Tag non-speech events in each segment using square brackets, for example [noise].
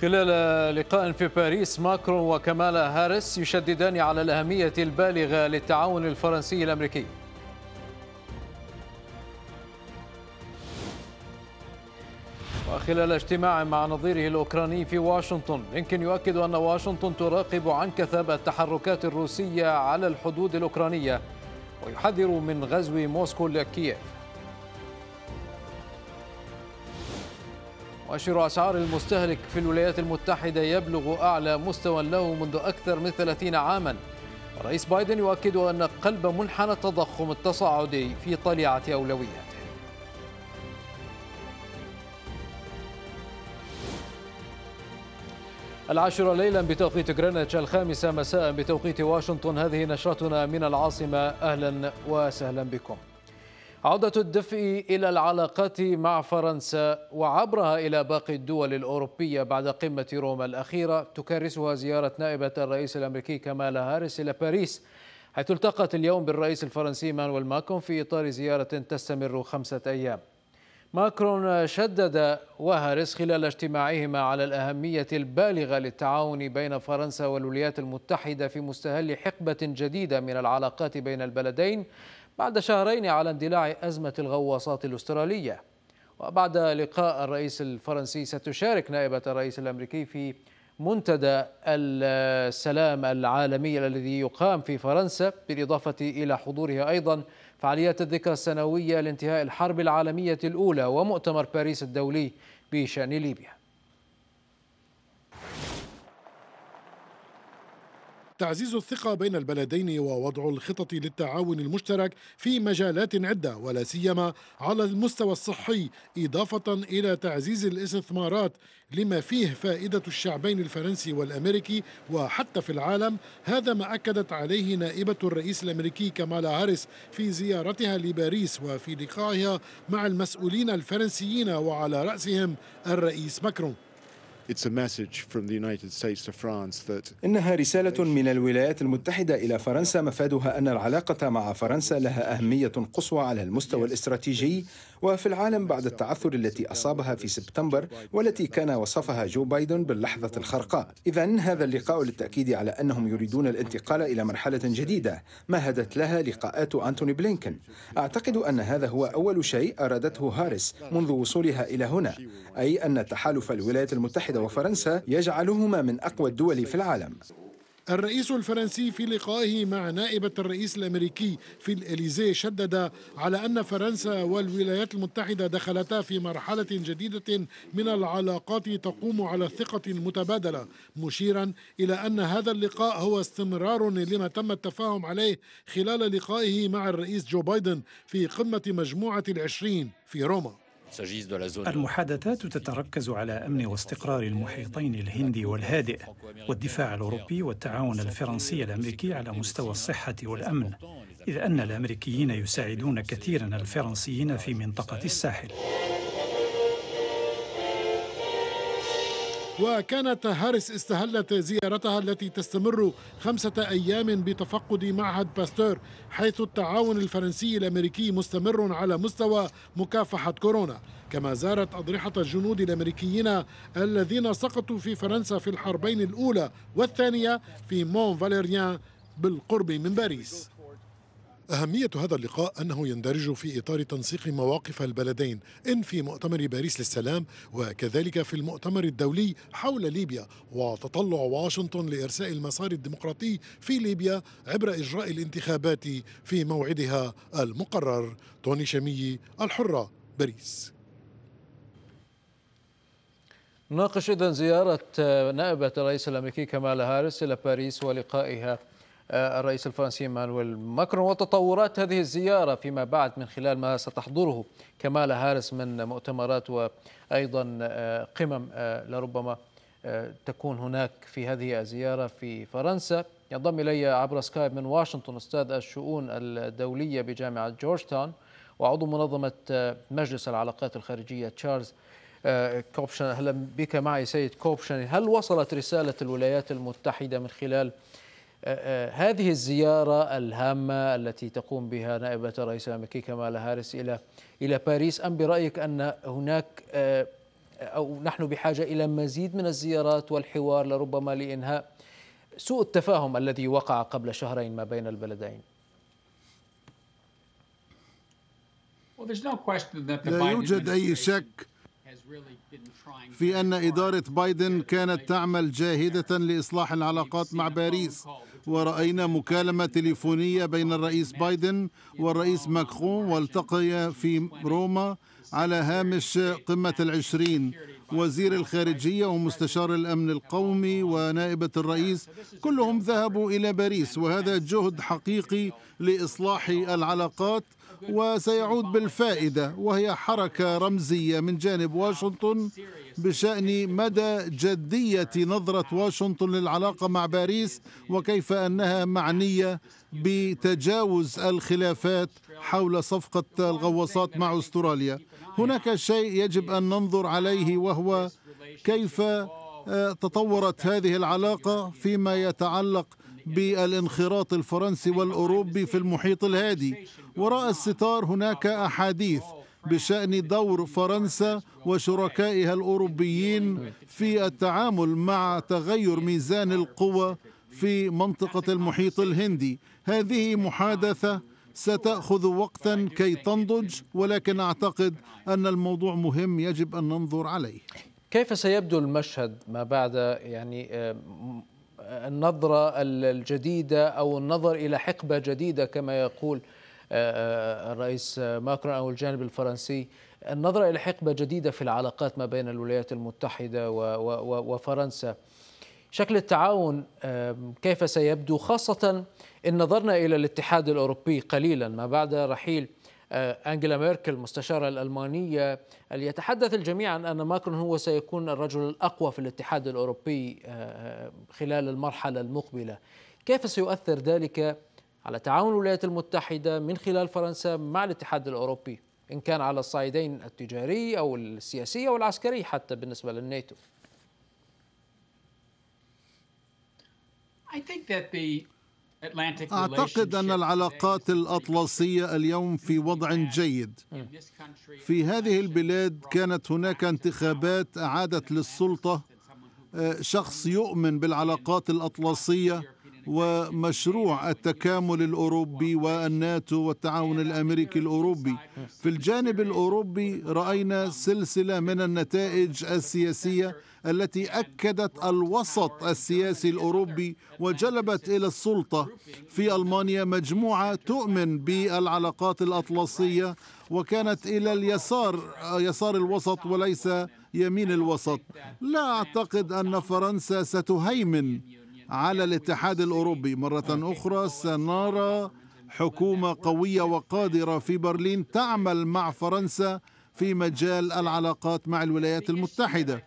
خلال لقاء في باريس ماكرون وكمالا هاريس يشددان على الأهمية البالغة للتعاون الفرنسي الأمريكي وخلال اجتماع مع نظيره الأوكراني في واشنطن بلينكن يؤكد أن واشنطن تراقب عن كثب التحركات الروسية على الحدود الأوكرانية ويحذر من غزو موسكو لكييف مؤشر أسعار المستهلك في الولايات المتحدة يبلغ أعلى مستوى له منذ أكثر من 30 عاماً الرئيس بايدن يؤكد أن قلب منحنى التضخم التصاعدي في طليعة أولوياته العاشرة ليلا بتوقيت غرينتش الخامسة مساء بتوقيت واشنطن هذه نشرتنا من العاصمة أهلا وسهلا بكم عودة الدفء إلى العلاقات مع فرنسا وعبرها إلى باقي الدول الأوروبية بعد قمة روما الأخيرة تكرسها زيارة نائبة الرئيس الأمريكي كمالا هاريس إلى باريس حيث التقت اليوم بالرئيس الفرنسي مانويل ماكرون في إطار زيارة تستمر خمسة أيام ماكرون شدد وهارس خلال اجتماعهما على الأهمية البالغة للتعاون بين فرنسا والولايات المتحدة في مستهل حقبة جديدة من العلاقات بين البلدين بعد شهرين على اندلاع أزمة الغواصات الأسترالية وبعد لقاء الرئيس الفرنسي ستشارك نائبة الرئيس الأمريكي في منتدى السلام العالمي الذي يقام في فرنسا بالإضافة إلى حضورها أيضا فعاليات الذكرى السنوية لانتهاء الحرب العالمية الأولى ومؤتمر باريس الدولي بشأن ليبيا تعزيز الثقة بين البلدين ووضع الخطط للتعاون المشترك في مجالات عدة ولا سيما على المستوى الصحي إضافة إلى تعزيز الاستثمارات لما فيه فائدة الشعبين الفرنسي والأمريكي وحتى في العالم هذا ما أكدت عليه نائبة الرئيس الأمريكي كمالا هاريس في زيارتها لباريس وفي لقائها مع المسؤولين الفرنسيين وعلى رأسهم الرئيس ماكرون إنها رسالة من الولايات المتحدة إلى فرنسا مفادها أن العلاقة مع فرنسا لها أهمية قصوى على المستوى الاستراتيجي وفي العالم بعد التعثر التي أصابها في سبتمبر والتي كان وصفها جو بايدن باللحظة الخرقاء إذا هذا اللقاء للتأكيد على أنهم يريدون الانتقال إلى مرحلة جديدة مهدت لها لقاءات أنتوني بلينكن أعتقد أن هذا هو أول شيء أرادته هاريس منذ وصولها إلى هنا أي أن تحالف الولايات المتحدة السويد وفرنسا يجعلهما من أقوى الدول في العالم الرئيس الفرنسي في لقائه مع نائبة الرئيس الأمريكي في الإليزيه شدد على أن فرنسا والولايات المتحدة دخلتا في مرحلة جديدة من العلاقات تقوم على الثقة المتبادلة مشيرا إلى أن هذا اللقاء هو استمرار لما تم التفاهم عليه خلال لقائه مع الرئيس جو بايدن في قمة مجموعة العشرين في روما المحادثات تتركز على امن واستقرار المحيطين الهندي والهادئ والدفاع الاوروبي والتعاون الفرنسي الامريكي على مستوى الصحه والامن اذ ان الامريكيين يساعدون كثيرا الفرنسيين في منطقه الساحل وكانت هاريس استهلت زيارتها التي تستمر خمسة أيام بتفقد معهد باستور حيث التعاون الفرنسي الأمريكي مستمر على مستوى مكافحة كورونا كما زارت أضرحة الجنود الأمريكيين الذين سقطوا في فرنسا في الحربين الأولى والثانية في مون فاليريان بالقرب من باريس أهمية هذا اللقاء أنه يندرج في إطار تنسيق مواقف البلدين إن في مؤتمر باريس للسلام وكذلك في المؤتمر الدولي حول ليبيا وتطلع واشنطن لإرساء المسار الديمقراطي في ليبيا عبر إجراء الانتخابات في موعدها المقرر توني شمي الحرة باريس ناقش إذن زيارة نائبة الرئيس الأمريكي كمال هاريس إلى باريس ولقائها آه، الرئيس الفرنسي مانويل ماكرون وتطورات هذه الزيارة فيما بعد من خلال ما ستحضره كمال هارس من مؤتمرات وأيضا آه، قمم آه، لربما تكون هناك في هذه الزيارة في فرنسا ينضم إلي عبر سكايب من واشنطن أستاذ الشؤون الدولية بجامعة جورجتاون وعضو منظمة مجلس العلاقات الخارجية تشارلز كوبشن أهلا بك معي سيد كوبشن هل وصلت رسالة الولايات المتحدة من خلال آه، آه، هذه الزيارة الهامة التي تقوم بها نائبة الرئيس الأمريكي كمالا هاريس إلى إلى باريس أم برأيك أن هناك آه، أو نحن بحاجة إلى مزيد من الزيارات والحوار لربما لإنهاء سوء التفاهم الذي وقع قبل شهرين ما بين البلدين لا يوجد أي شك في أن إدارة بايدن كانت تعمل جاهدة لإصلاح العلاقات مع باريس ورأينا مكالمة تليفونية بين الرئيس بايدن والرئيس ماكرون والتقيا في روما على هامش قمة العشرين وزير الخارجية ومستشار الأمن القومي ونائبة الرئيس كلهم ذهبوا إلى باريس وهذا جهد حقيقي لإصلاح العلاقات وسيعود بالفائدة وهي حركة رمزية من جانب واشنطن بشأن مدى جدية نظرة واشنطن للعلاقة مع باريس وكيف أنها معنية بتجاوز الخلافات حول صفقة الغواصات مع أستراليا هناك شيء يجب أن ننظر عليه وهو كيف آه، تطورت هذه العلاقة فيما يتعلق بالانخراط الفرنسي والأوروبي في المحيط الهادي وراء الستار هناك أحاديث بشأن دور فرنسا وشركائها الأوروبيين في التعامل مع تغير ميزان القوى في منطقة المحيط الهندي هذه محادثة ستأخذ وقتا كي تنضج ولكن أعتقد أن الموضوع مهم يجب أن ننظر عليه كيف سيبدو المشهد ما بعد يعني آه، النظرة الجديدة أو النظر إلى حقبة جديدة كما يقول آه، آه، الرئيس ماكرون أو الجانب الفرنسي النظرة إلى حقبة جديدة في العلاقات ما بين الولايات المتحدة وفرنسا شكل التعاون كيف سيبدو خاصة إن نظرنا إلى الاتحاد الأوروبي قليلا ما بعد رحيل آه، أنجلا ميركل المستشارة الألمانية يتحدث الجميع عن أن ماكرون هو سيكون الرجل الأقوى في الاتحاد الأوروبي آه، خلال المرحلة المقبلة كيف سيؤثر ذلك على تعاون الولايات المتحدة من خلال فرنسا مع الاتحاد الأوروبي إن كان على الصعيدين التجاري أو السياسي أو العسكري حتى بالنسبة للناتو I think that the اعتقد ان العلاقات الاطلسيه اليوم في وضع جيد في هذه البلاد كانت هناك انتخابات اعادت للسلطه آه، شخص يؤمن بالعلاقات الاطلسيه ومشروع التكامل الاوروبي والناتو والتعاون الامريكي الاوروبي في الجانب الاوروبي راينا سلسله من النتائج السياسيه التي أكدت الوسط السياسي الأوروبي وجلبت إلى السلطة في ألمانيا مجموعة تؤمن بالعلاقات الأطلسية وكانت إلى اليسار يسار الوسط وليس يمين الوسط لا أعتقد أن فرنسا ستهيمن على الاتحاد الأوروبي مرة أخرى سنرى حكومة قوية وقادرة في برلين تعمل مع فرنسا في مجال العلاقات مع الولايات المتحدة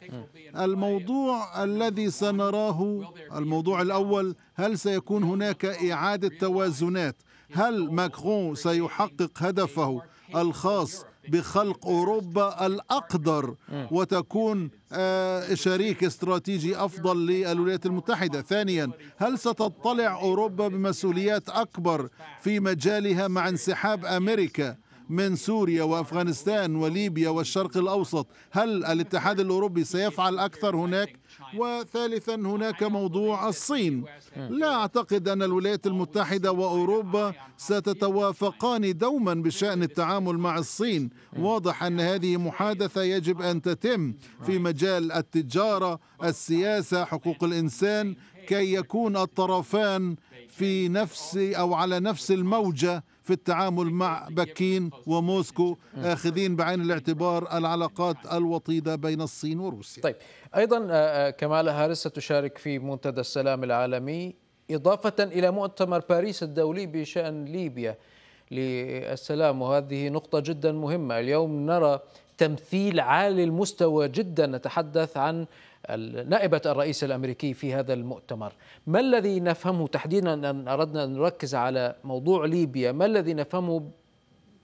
الموضوع الذي سنراه الموضوع الأول هل سيكون هناك إعادة توازنات هل ماكرون سيحقق هدفه الخاص بخلق أوروبا الأقدر وتكون آه، شريك استراتيجي أفضل للولايات المتحدة ثانيا هل ستطلع أوروبا بمسؤوليات أكبر في مجالها مع انسحاب أمريكا من سوريا وأفغانستان وليبيا والشرق الأوسط هل الاتحاد الأوروبي سيفعل أكثر هناك؟ وثالثا هناك موضوع الصين لا أعتقد أن الولايات المتحدة وأوروبا ستتوافقان دوما بشأن التعامل مع الصين واضح أن هذه محادثة يجب أن تتم في مجال التجارة السياسة حقوق الإنسان كي يكون الطرفان في نفس أو على نفس الموجة في التعامل مع بكين وموسكو آخذين بعين الاعتبار العلاقات الوطيدة بين الصين وروسيا طيب أيضا آه، آه، كمال هارس ستشارك في منتدى السلام العالمي إضافة إلى مؤتمر باريس الدولي بشأن ليبيا للسلام وهذه نقطة جدا مهمة اليوم نرى تمثيل عالي المستوى جدا نتحدث عن نائبة الرئيس الأمريكي في هذا المؤتمر ما الذي نفهمه تحديدا أن أردنا أن نركز على موضوع ليبيا ما الذي نفهمه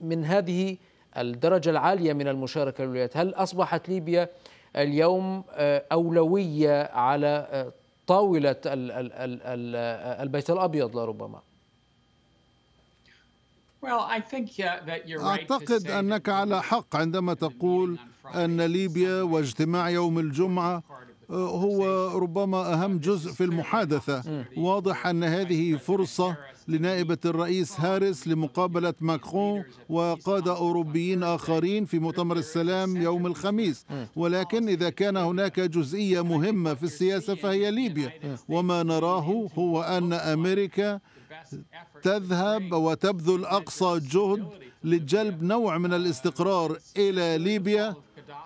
من هذه الدرجة العالية من المشاركة للولايات هل أصبحت ليبيا اليوم آه، أولوية على آه، طاولة البيت الأبيض لربما أعتقد أنك على حق عندما تقول أن ليبيا واجتماع يوم الجمعة آه، هو ربما أهم جزء في المحادثة واضح أن هذه فرصة لنائبة الرئيس هاريس لمقابلة ماكرون وقادة أوروبيين آخرين في مؤتمر السلام يوم الخميس ولكن إذا كان هناك جزئية مهمة في السياسة فهي ليبيا وما نراه هو أن أمريكا تذهب وتبذل أقصى جهد لجلب نوع من الاستقرار إلى ليبيا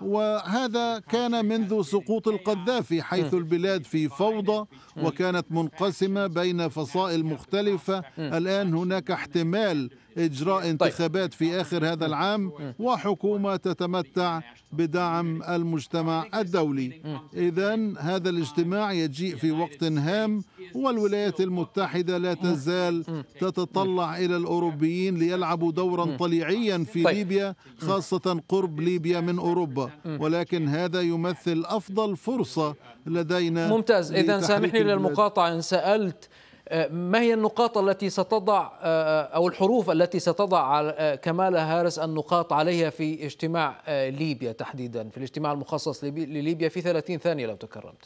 وهذا كان منذ سقوط القذافي حيث البلاد في فوضى وكانت منقسمة بين فصائل مختلفة الآن هناك احتمال إجراء طيب. انتخابات في آخر هذا العام وحكومة تتمتع بدعم المجتمع الدولي إذا هذا الاجتماع يجيء في وقت هام والولايات المتحدة لا تزال تتطلع إلى الأوروبيين ليلعبوا دورا طليعيا في طيب. ليبيا خاصة قرب ليبيا من أوروبا ولكن هذا يمثل أفضل فرصة لدينا ممتاز إذا سامحني للمقاطعة إن سألت آه، ما هي النقاط التي ستضع آه، آه، او الحروف التي ستضع كمالا هارس النقاط عليها في اجتماع ليبيا تحديدا في الاجتماع المخصص لليبيا في 30 ثانيه لو تكرمت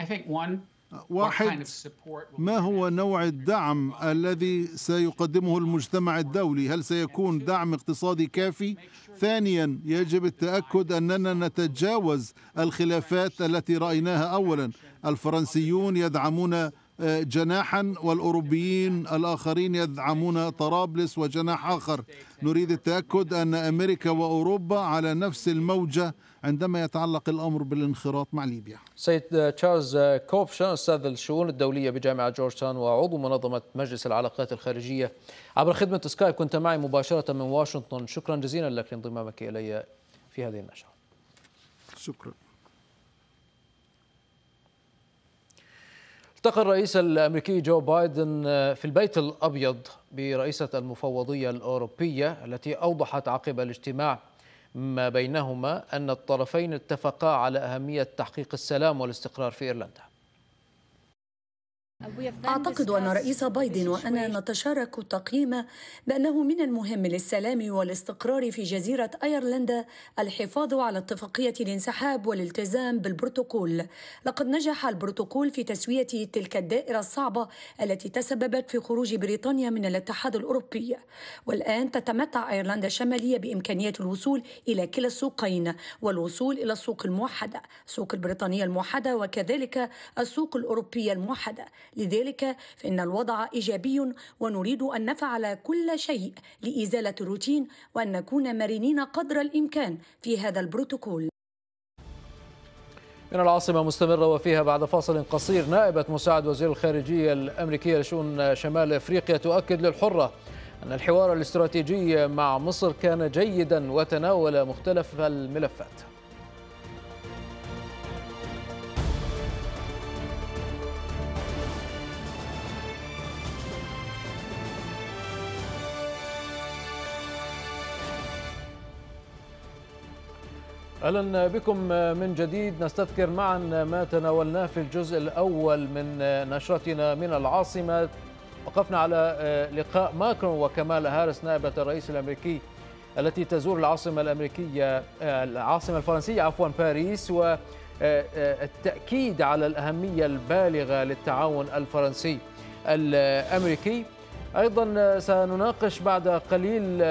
I think one واحد ما هو نوع الدعم الذي سيقدمه المجتمع الدولي هل سيكون دعم اقتصادي كافي ثانيا يجب التاكد اننا نتجاوز الخلافات التي رايناها اولا الفرنسيون يدعمون آه، جناحا والاوروبيين الاخرين يدعمون طرابلس وجناح اخر نريد التاكد ان امريكا واوروبا على نفس الموجه عندما يتعلق الأمر بالانخراط مع ليبيا سيد تشارلز كوبشن أستاذ الشؤون الدولية بجامعة جورج تاون وعضو منظمة مجلس العلاقات الخارجية عبر خدمة سكايب كنت معي مباشرة من واشنطن شكرا جزيلا لك لانضمامك إلي في هذه النشرة شكرا التقى الرئيس الامريكي جو بايدن في البيت الابيض برئيسه المفوضيه الاوروبيه التي اوضحت عقب الاجتماع ما بينهما أن الطرفين اتفقا على أهمية تحقيق السلام والاستقرار في إيرلندا أعتقد أن رئيس بايدن وأنا نتشارك التقييم بأنه من المهم للسلام والاستقرار في جزيرة أيرلندا الحفاظ على اتفاقية الانسحاب والالتزام بالبروتوكول. لقد نجح البروتوكول في تسوية تلك الدائرة الصعبة التي تسببت في خروج بريطانيا من الاتحاد الأوروبي. والآن تتمتع أيرلندا الشمالية بإمكانية الوصول إلى كلا السوقين والوصول إلى السوق الموحدة، السوق البريطانية الموحدة وكذلك السوق الأوروبية الموحدة. لذلك فإن الوضع إيجابي ونريد أن نفعل كل شيء لإزالة الروتين وأن نكون مرنين قدر الإمكان في هذا البروتوكول من العاصمة مستمرة وفيها بعد فاصل قصير نائبة مساعد وزير الخارجية الأمريكية لشؤون شمال أفريقيا تؤكد للحرة أن الحوار الاستراتيجي مع مصر كان جيدا وتناول مختلف الملفات اهلا بكم من جديد نستذكر معا ما تناولناه في الجزء الاول من نشرتنا من العاصمه وقفنا على لقاء ماكرون وكمال هارس نائبه الرئيس الامريكي التي تزور العاصمه الامريكيه العاصمه الفرنسيه عفوا باريس والتاكيد على الاهميه البالغه للتعاون الفرنسي الامريكي ايضا سنناقش بعد قليل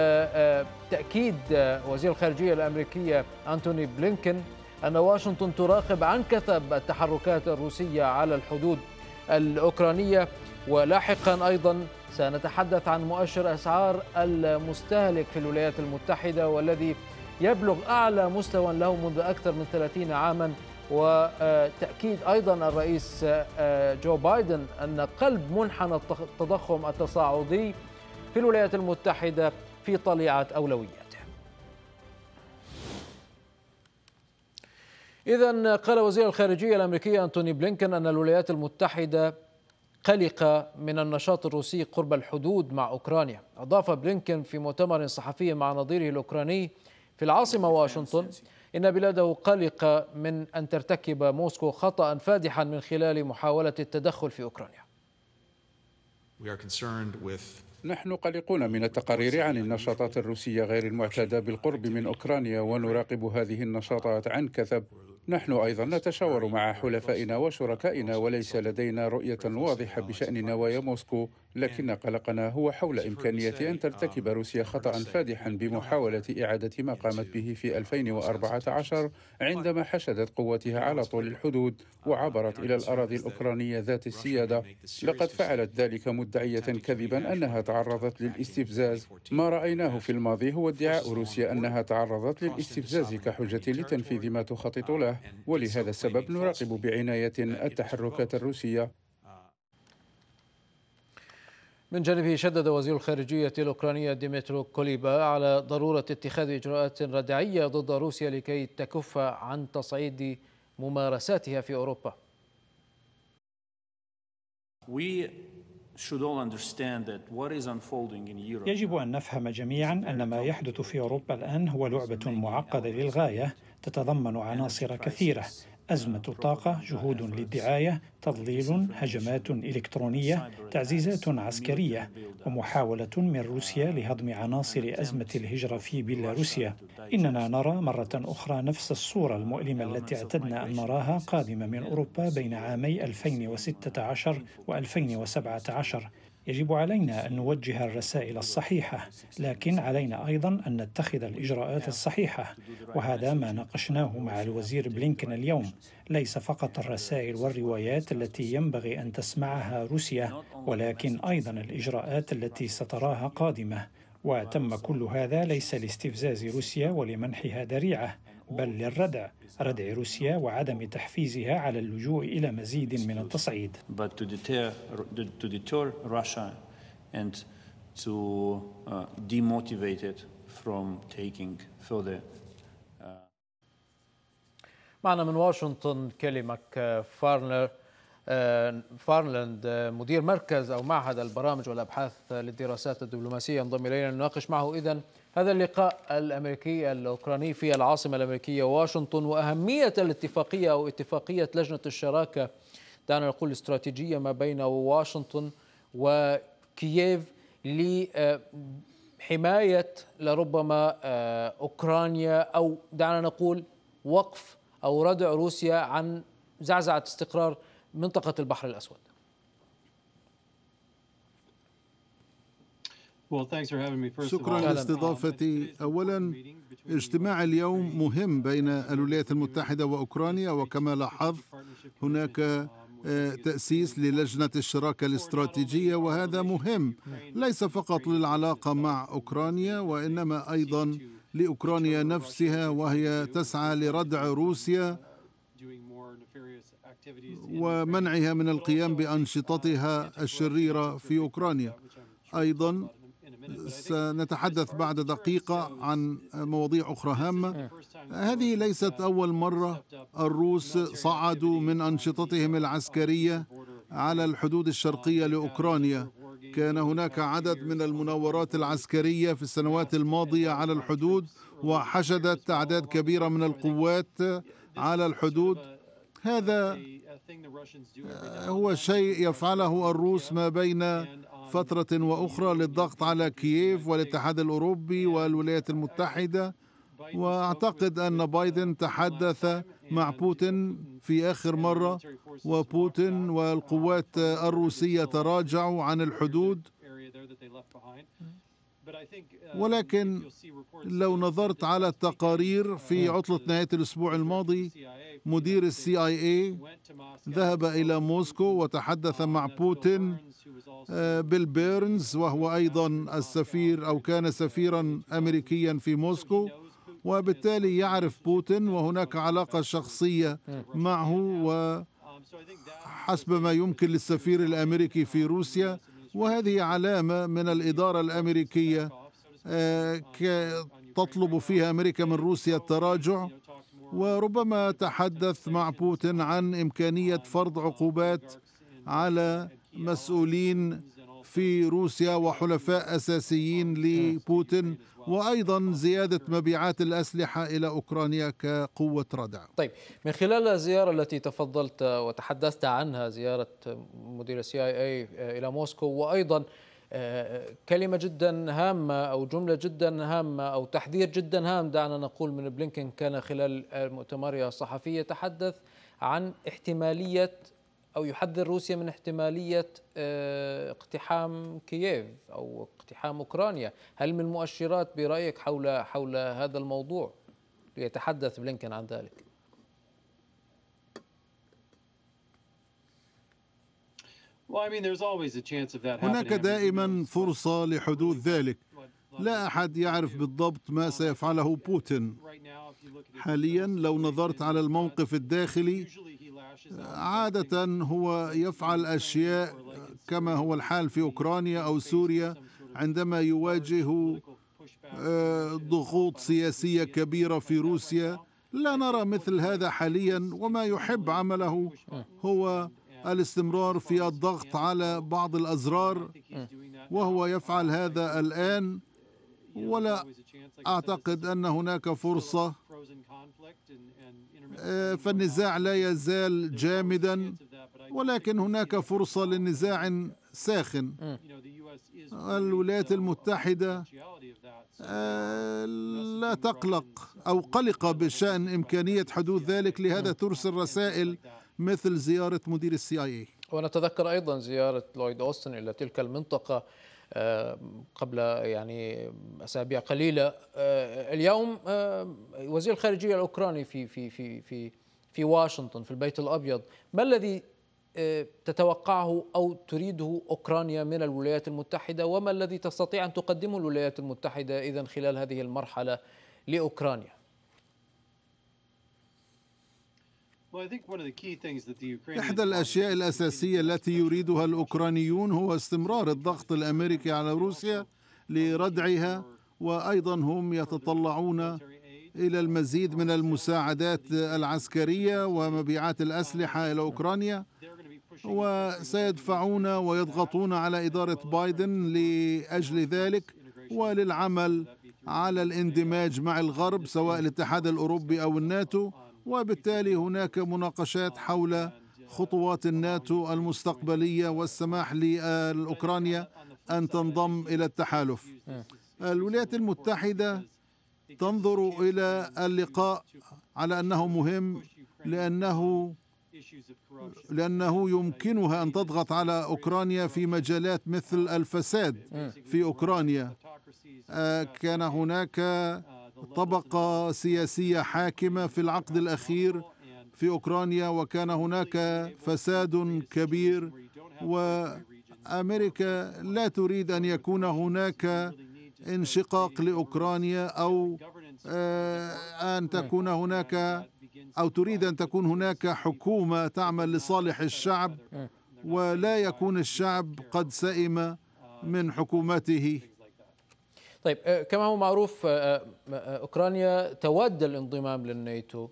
تأكيد آه، وزير الخارجية الأمريكية أنتوني بلينكن أن واشنطن تراقب عن كثب التحركات الروسية على الحدود الأوكرانية ولاحقا أيضا سنتحدث عن مؤشر أسعار المستهلك في الولايات المتحدة والذي يبلغ أعلى مستوى له منذ أكثر من 30 عاما وتأكيد أيضا الرئيس آه، آه، جو بايدن أن قلب منحنى التضخم التصاعدي في الولايات المتحدة في طليعة أولوياته إذا قال وزير الخارجية الأمريكية أنتوني بلينكن أن الولايات المتحدة قلقة من النشاط الروسي قرب الحدود مع أوكرانيا أضاف بلينكن في مؤتمر صحفي مع نظيره الأوكراني في العاصمة واشنطن إن بلاده قلقة من أن ترتكب موسكو خطأ فادحا من خلال محاولة التدخل في أوكرانيا نحن قلقون من التقارير عن النشاطات الروسية غير المعتادة بالقرب من أوكرانيا ونراقب هذه النشاطات عن كثب نحن أيضا نتشاور مع حلفائنا وشركائنا وليس لدينا رؤية واضحة بشأن نوايا موسكو لكن قلقنا هو حول إمكانية أن ترتكب آه، روسيا خطأ فادحا بمحاولة إعادة ما قامت به في 2014 عندما طيب. حشدت قوتها على طول الحدود وعبرت إلى الأراضي الأوكرانية ذات السيادة لقد فعلت ذلك مدعية كذبا أنها تعرضت للاستفزاز ما رأيناه في الماضي هو ادعاء روسيا أنها تعرضت للاستفزاز كحجة لتنفيذ ما تخطط uh, له ولهذا السبب نراقب بعناية التحركات الروسية من جانبه شدد وزير الخارجية الأوكرانية ديمترو كوليبا على ضرورة اتخاذ إجراءات ردعية ضد روسيا لكي تكف عن تصعيد ممارساتها في أوروبا يجب أن نفهم جميعا أن ما يحدث في أوروبا الآن هو لعبة معقدة للغاية تتضمن عناصر كثيرة أزمة الطاقة جهود للدعاية تضليل هجمات إلكترونية تعزيزات عسكرية ومحاولة من روسيا لهضم عناصر أزمة الهجرة في بيلاروسيا إننا نرى مرة أخرى نفس الصورة المؤلمة التي اعتدنا أن نراها قادمة من أوروبا بين عامي 2016 و 2017 يجب علينا ان نوجه الرسائل الصحيحه لكن علينا ايضا ان نتخذ الاجراءات الصحيحه وهذا ما ناقشناه مع الوزير بلينكن اليوم ليس فقط الرسائل والروايات التي ينبغي ان تسمعها روسيا ولكن ايضا الاجراءات التي ستراها قادمه وتم كل هذا ليس لاستفزاز روسيا ولمنحها ذريعه بل للردع ردع روسيا وعدم تحفيزها على اللجوء إلى مزيد من التصعيد معنا من واشنطن كلمك آه، فارنر آه، فارلاند آه، مدير مركز أو معهد البرامج والأبحاث للدراسات الدبلوماسية ينضم إلينا نناقش معه إذا هذا اللقاء الامريكي الاوكراني في العاصمه الامريكيه واشنطن واهميه الاتفاقيه او اتفاقيه لجنه الشراكه دعنا نقول استراتيجيه ما بين واشنطن وكييف لحمايه لربما آه، اوكرانيا او دعنا نقول وقف او ردع روسيا عن زعزعه استقرار منطقه البحر الاسود شكرا لاستضافتي اولا اجتماع اليوم مهم بين الولايات المتحده واوكرانيا وكما لاحظت هناك آه، تأسيس للجنة الشراكة الاستراتيجية وهذا مهم ليس فقط للعلاقة مع أوكرانيا وإنما أيضا لأوكرانيا نفسها وهي تسعى لردع روسيا ومنعها من القيام بأنشطتها الشريرة في أوكرانيا أيضا سنتحدث بعد دقيقة عن مواضيع أخرى هامة هذه ليست أول مرة الروس صعدوا من أنشطتهم العسكرية على الحدود الشرقية لأوكرانيا كان هناك عدد من المناورات العسكرية في السنوات الماضية على الحدود وحشدت أعداد كبيرة من القوات على الحدود هذا هو شيء يفعله الروس ما بين فترة وأخرى للضغط على كييف والاتحاد الأوروبي والولايات المتحدة واعتقد ان بايدن تحدث مع بوتين في اخر مره وبوتين والقوات الروسيه تراجعوا عن الحدود Uh, ولكن لو نظرت على التقارير في عطلة نهاية الأسبوع الماضي مدير السي آي اي ذهب إلى موسكو وتحدث مع بوتين بيل بيرنز آه، وهو أيضا السفير أو كان سفيرا أمريكيا في موسكو وبالتالي يعرف بوتين وهناك علاقة شخصية معه و um, حسب ما يمكن للسفير الامريكي في روسيا وهذه علامة من الإدارة الأمريكية آه، تطلب فيها أمريكا من روسيا التراجع وربما تحدث مع بوتين عن إمكانية فرض عقوبات على مسؤولين في روسيا وحلفاء اساسيين لبوتين وايضا زياده مبيعات الاسلحه الى اوكرانيا كقوه ردع. طيب من خلال الزياره التي تفضلت وتحدثت عنها زياره مدير السي اي اي الى موسكو وايضا آه، كلمة جدا هامة أو جملة جدا هامة أو تحذير جدا هام دعنا نقول من بلينكين كان خلال مؤتمره الصحفي يتحدث عن احتمالية أو يحذر روسيا من احتمالية آه، اقتحام كييف أو اقتحام أوكرانيا هل من مؤشرات برأيك حول حول هذا الموضوع ليتحدث بلينكن عن ذلك هناك دائما فرصة لحدوث ذلك لا أحد يعرف بالضبط ما سيفعله بوتين حاليا لو نظرت على الموقف الداخلي عادة هو يفعل أشياء كما هو الحال في أوكرانيا أو سوريا عندما يواجه آه، ضغوط سياسية كبيرة في روسيا لا نرى مثل هذا حاليا وما يحب عمله هو الاستمرار في الضغط على بعض الأزرار وهو يفعل هذا الآن ولا أعتقد أن هناك فرصة آه، فالنزاع لا يزال جامدا ولكن هناك فرصة لنزاع ساخن الولايات المتحدة آه، لا تقلق أو قلقة بشأن إمكانية حدوث ذلك لهذا ترسل رسائل مثل زيارة مدير السي آي ونتذكر أيضا زيارة لويد أوستن إلى تلك المنطقة آه، قبل يعني اسابيع قليله آه، اليوم آه، وزير الخارجيه الاوكراني في في في في في واشنطن في البيت الابيض ما الذي تتوقعه او تريده اوكرانيا من الولايات المتحده وما الذي تستطيع ان تقدمه الولايات المتحده اذا خلال هذه المرحله لاوكرانيا إحدى الأشياء الأساسية التي يريدها الأوكرانيون هو استمرار الضغط الأمريكي على روسيا لردعها وأيضا هم يتطلعون إلى المزيد من المساعدات العسكرية ومبيعات الأسلحة إلى أوكرانيا وسيدفعون ويضغطون على إدارة بايدن لأجل ذلك وللعمل على الاندماج مع الغرب سواء الاتحاد الأوروبي أو الناتو وبالتالي هناك مناقشات حول خطوات الناتو المستقبلية والسماح لأوكرانيا أن تنضم إلى التحالف الولايات المتحدة تنظر إلى اللقاء على أنه مهم لأنه لأنه يمكنها أن تضغط على أوكرانيا في مجالات مثل الفساد في أوكرانيا آه، كان هناك طبقة سياسية حاكمة في العقد الأخير في أوكرانيا وكان هناك فساد كبير وأمريكا لا تريد أن يكون هناك انشقاق لأوكرانيا أو آه، أن تكون هناك أو تريد أن تكون هناك حكومة تعمل لصالح الشعب ولا يكون الشعب قد سئم من حكومته طيب آه، كما هو معروف آه، آه، اوكرانيا تود الانضمام للناتو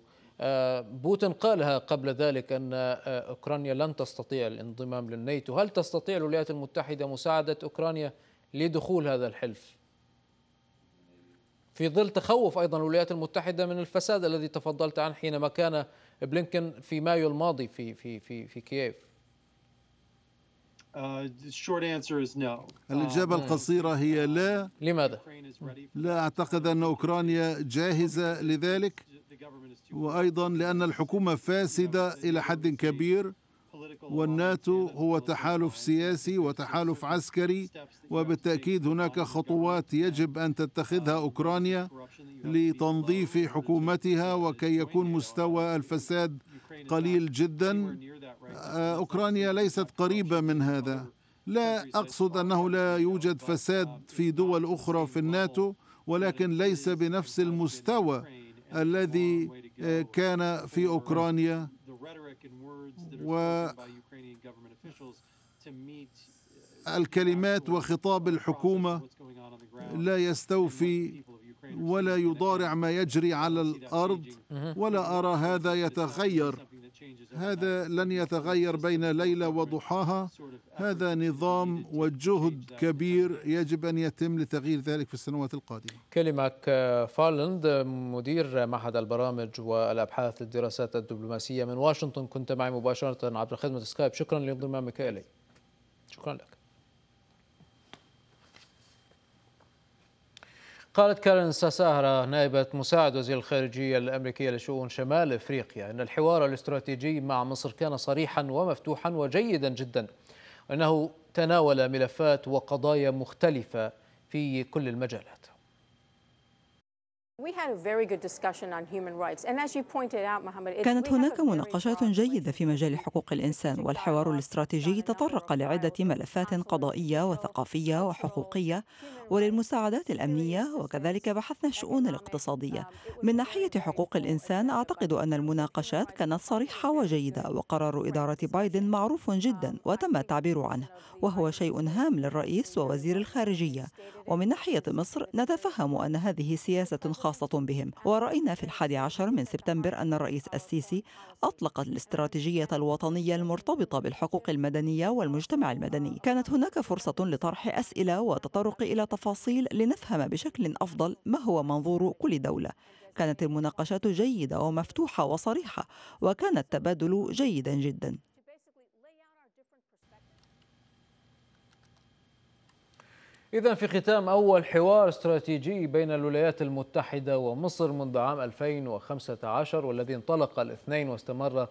بوتين قالها قبل ذلك ان اوكرانيا لن تستطيع الانضمام للناتو هل تستطيع الولايات المتحده مساعده اوكرانيا لدخول هذا الحلف في ظل تخوف ايضا الولايات المتحده من الفساد الذي تفضلت عنه حينما كان بلينكن في مايو الماضي في في في في كييف Uh, الإجابة آه، القصيرة هي آه، لا لماذا؟ لا أعتقد أن أوكرانيا جاهزة لذلك وأيضا لأن الحكومة فاسدة إلى حد كبير والناتو هو تحالف سياسي وتحالف عسكري وبالتأكيد هناك خطوات يجب أن تتخذها أوكرانيا لتنظيف حكومتها وكي يكون مستوى الفساد قليل جدا آه، أوكرانيا ليست قريبة من هذا لا أقصد أنه لا يوجد فساد في دول أخرى في الناتو ولكن ليس بنفس المستوى الذي آه، كان في أوكرانيا و الكلمات وخطاب الحكومة لا يستوفي ولا يضارع ما يجري على الأرض ولا أرى هذا يتغير هذا لن يتغير بين ليله وضحاها هذا نظام وجهد كبير يجب ان يتم لتغيير ذلك في السنوات القادمه كلمك آه، فارلند مدير معهد البرامج والابحاث للدراسات الدبلوماسيه من واشنطن كنت معي مباشره عبر خدمه سكايب شكرا لانضمامك الي شكرا لك قالت كارين ساساهرا نائبة مساعد وزير الخارجية الأمريكية لشؤون شمال إفريقيا أن الحوار الاستراتيجي مع مصر كان صريحا ومفتوحا وجيدا جدا وأنه تناول ملفات وقضايا مختلفة في كل المجالات كانت هناك مناقشات جيدة في مجال حقوق الإنسان والحوار الاستراتيجي تطرق لعدة ملفات قضائية وثقافية وحقوقية وللمساعدات الأمنية وكذلك بحثنا الشؤون الاقتصادية um, من ناحية حقوق الإنسان أعتقد أن المناقشات كانت صريحة وجيدة وقرار إدارة بايدن معروف um, جدا وتم التعبير عنه وهو شيء هام للرئيس ووزير الخارجية ومن ناحية مصر نتفهم أن هذه سياسة um, خاصة خاصة بهم ورأينا في الحادي عشر من سبتمبر أن الرئيس السيسي أطلق الاستراتيجية الوطنية المرتبطة بالحقوق المدنية والمجتمع المدني كانت هناك فرصة لطرح أسئلة وتطرق إلى تفاصيل لنفهم بشكل أفضل ما هو منظور كل دولة كانت المناقشات جيدة ومفتوحة وصريحة وكان التبادل جيدا جدا إذا في ختام أول حوار استراتيجي بين الولايات المتحدة ومصر منذ عام 2015 والذي انطلق الاثنين واستمر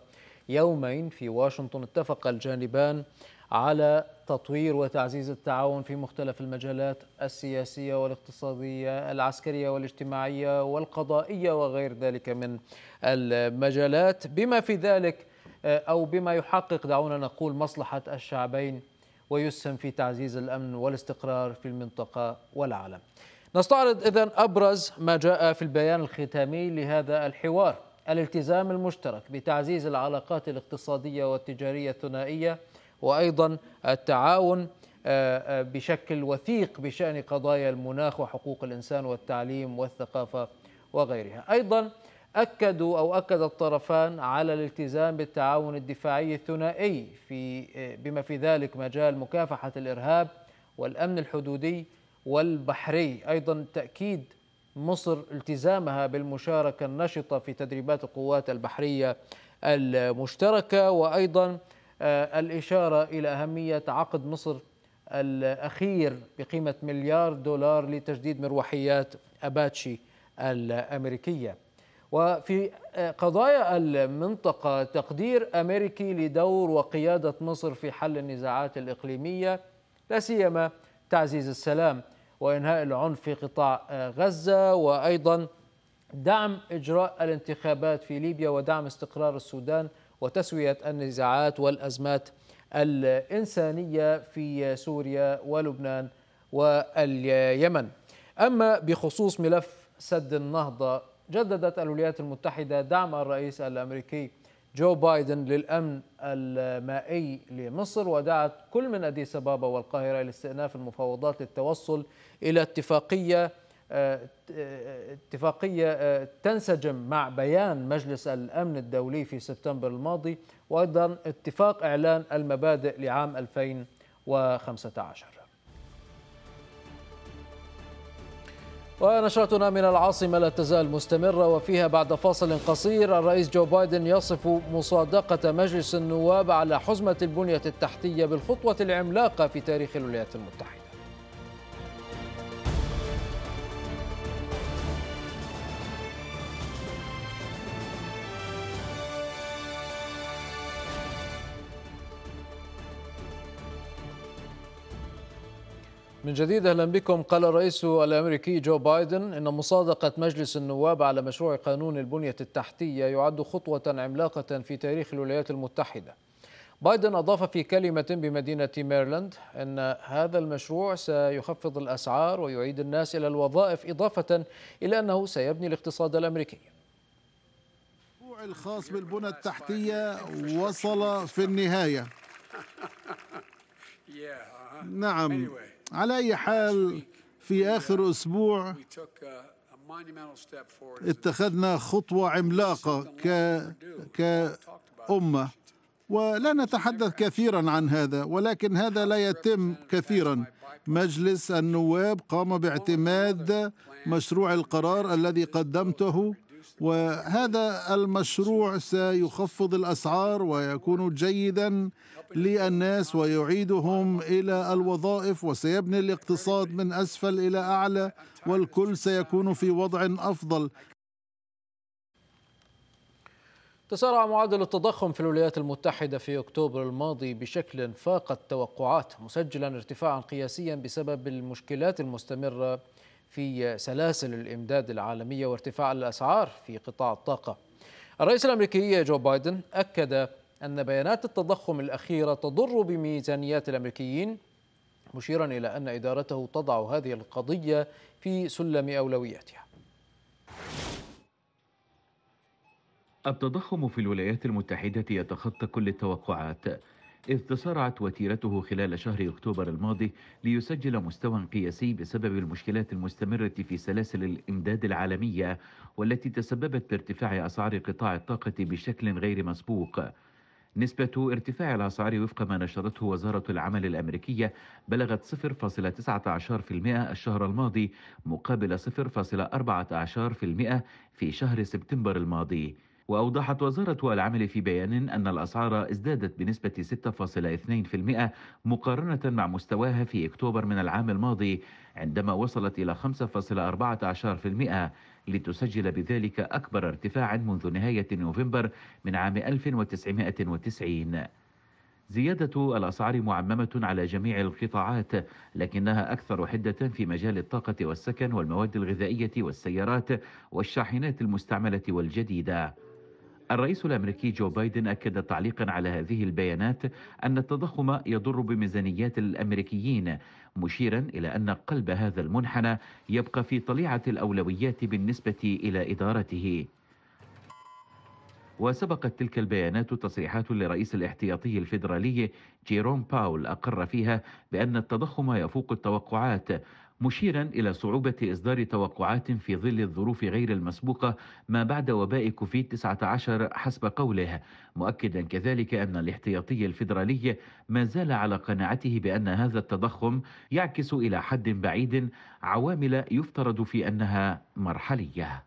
يومين في واشنطن اتفق الجانبان على تطوير وتعزيز التعاون في مختلف المجالات السياسية والاقتصادية العسكرية والاجتماعية والقضائية وغير ذلك من المجالات بما في ذلك آه، أو بما يحقق دعونا نقول مصلحة الشعبين ويسهم في تعزيز الأمن والاستقرار في المنطقة والعالم نستعرض اذا أبرز ما جاء في البيان الختامي لهذا الحوار الالتزام المشترك بتعزيز العلاقات الاقتصادية والتجارية الثنائية وأيضا التعاون آه، آه، بشكل وثيق بشأن قضايا المناخ وحقوق الإنسان والتعليم والثقافة وغيرها أيضا أكدوا أو أكد الطرفان على الالتزام بالتعاون الدفاعي الثنائي في بما في ذلك مجال مكافحة الإرهاب والأمن الحدودي والبحري أيضا تأكيد مصر التزامها بالمشاركة النشطة في تدريبات القوات البحرية المشتركة وأيضا آه، الإشارة إلى أهمية عقد مصر الأخير بقيمة مليار دولار لتجديد مروحيات أباتشي الأمريكية وفي آه، قضايا المنطقة تقدير أمريكي لدور وقيادة مصر في حل النزاعات الإقليمية لا سيما تعزيز السلام وإنهاء العنف في قطاع آه، غزة وأيضا دعم إجراء الانتخابات في ليبيا ودعم استقرار السودان وتسوية النزاعات والأزمات الإنسانية في سوريا ولبنان واليمن أما بخصوص ملف سد النهضة جددت الولايات المتحدة دعم الرئيس الأمريكي جو بايدن للأمن المائي لمصر ودعت كل من أديس أبابا والقاهرة لاستئناف المفاوضات للتوصل إلى اتفاقية آه، اتفاقية آه، تنسجم مع بيان مجلس الأمن الدولي في سبتمبر الماضي وأيضا اتفاق إعلان المبادئ لعام 2015 ونشرتنا من العاصمة لا تزال مستمرة وفيها بعد فاصل قصير الرئيس جو بايدن يصف مصادقة مجلس النواب على حزمة البنية التحتية بالخطوة العملاقة في تاريخ الولايات المتحدة من جديد اهلا بكم قال الرئيس الامريكي جو بايدن ان مصادقه مجلس النواب على مشروع قانون البنيه التحتيه يعد خطوه عملاقه في تاريخ الولايات المتحده. بايدن اضاف في كلمه بمدينه ميرلاند ان هذا المشروع سيخفض الاسعار ويعيد الناس الى الوظائف اضافه الى انه سيبني الاقتصاد الامريكي. المشروع الخاص بالبنى التحتيه وصل في النهايه. [laughs] Uh-huh. نعم على أي حال في آخر أسبوع اتخذنا خطوة عملاقة ك... كأمة ولا نتحدث كثيرا عن هذا ولكن هذا لا يتم كثيرا مجلس النواب قام باعتماد مشروع القرار الذي قدمته وهذا المشروع سيخفض الاسعار ويكون جيدا للناس ويعيدهم الى الوظائف وسيبني الاقتصاد من اسفل الى اعلى والكل سيكون في وضع افضل تسارع معدل التضخم في الولايات المتحدة في أكتوبر الماضي بشكل فاق التوقعات مسجلا ارتفاعا قياسيا بسبب المشكلات المستمرة في سلاسل الإمداد العالمية وارتفاع الأسعار في قطاع الطاقة الرئيس الأمريكي جو بايدن أكد أن بيانات التضخم الأخيرة تضر بميزانيات الأمريكيين مشيرا إلى أن إدارته تضع هذه القضية في سلم أولوياتها التضخم في الولايات المتحدة يتخطى كل التوقعات إذ تسارعت وتيرته خلال شهر أكتوبر الماضي ليسجل مستوى قياسي بسبب المشكلات المستمرة في سلاسل الإمداد العالمية والتي تسببت بارتفاع أسعار قطاع الطاقة بشكل غير مسبوق نسبة ارتفاع الأسعار وفق ما نشرته وزارة العمل الأمريكية بلغت 0.19% الشهر الماضي مقابل 0.14% في شهر سبتمبر الماضي وأوضحت وزارة العمل في بيان أن الأسعار ازدادت بنسبة 6.2% مقارنة مع مستواها في أكتوبر من العام الماضي عندما وصلت إلى 5.14% لتسجل بذلك أكبر ارتفاع منذ نهاية نوفمبر من عام 1990 زيادة الأسعار معممة على جميع القطاعات لكنها أكثر حدة في مجال الطاقة والسكن والمواد الغذائية والسيارات والشاحنات المستعملة والجديدة الرئيس الامريكي جو بايدن اكد تعليقا على هذه البيانات ان التضخم يضر بميزانيات الامريكيين مشيرا الى ان قلب هذا المنحنى يبقى في طليعه الاولويات بالنسبه الى ادارته وسبقت تلك البيانات تصريحات لرئيس الاحتياطي الفيدرالي جيروم باول أقر فيها بأن التضخم يفوق التوقعات مشيرا إلى صعوبة إصدار توقعات في ظل الظروف غير المسبوقة ما بعد وباء كوفيد 19 حسب قوله مؤكدا كذلك أن الاحتياطي الفيدرالي ما زال على قناعته بأن هذا التضخم يعكس إلى حد بعيد عوامل يفترض في أنها مرحلية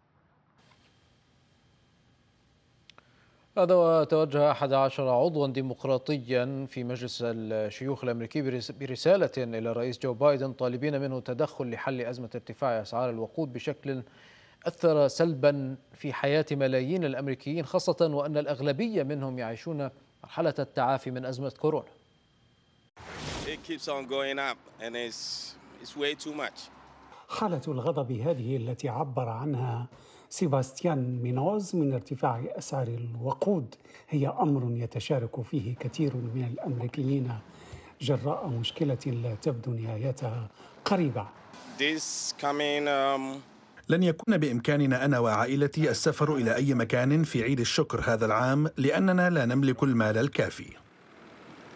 هذا وتوجه أحد عشر عضوا ديمقراطيا في مجلس الشيوخ الأمريكي برسالة إلى الرئيس جو بايدن طالبين منه التدخل لحل أزمة ارتفاع أسعار الوقود بشكل أثر سلبا في حياة ملايين الأمريكيين خاصة وأن الأغلبية منهم يعيشون مرحلة التعافي من أزمة كورونا حالة الغضب هذه التي عبر عنها سيباستيان مينوز من ارتفاع أسعار الوقود هي أمر يتشارك فيه كثير من الأمريكيين جراء مشكلة لا تبدو نهايتها قريبة um, لن يكون بامكاننا انا وعائلتي السفر الى اي مكان في عيد الشكر هذا العام لاننا لا نملك المال الكافي.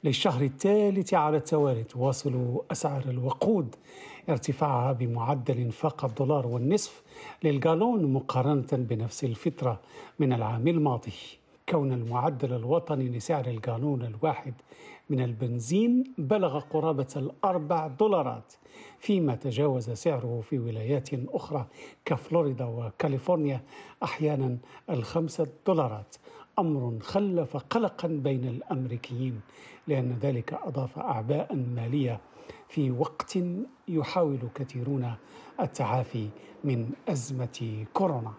للشهر الثالث على التوالي تواصل اسعار الوقود ارتفاعها بمعدل فاق الدولار والنصف للجالون مقارنة بنفس الفترة من العام الماضي كون المعدل الوطني لسعر الجالون الواحد من البنزين بلغ قرابة الأربع دولارات فيما تجاوز سعره في ولايات أخرى كفلوريدا وكاليفورنيا أحيانا الخمسة دولارات أمر خلف قلقا بين الأمريكيين لأن ذلك أضاف أعباء مالية في وقت يحاول كثيرون التعافي من أزمة كورونا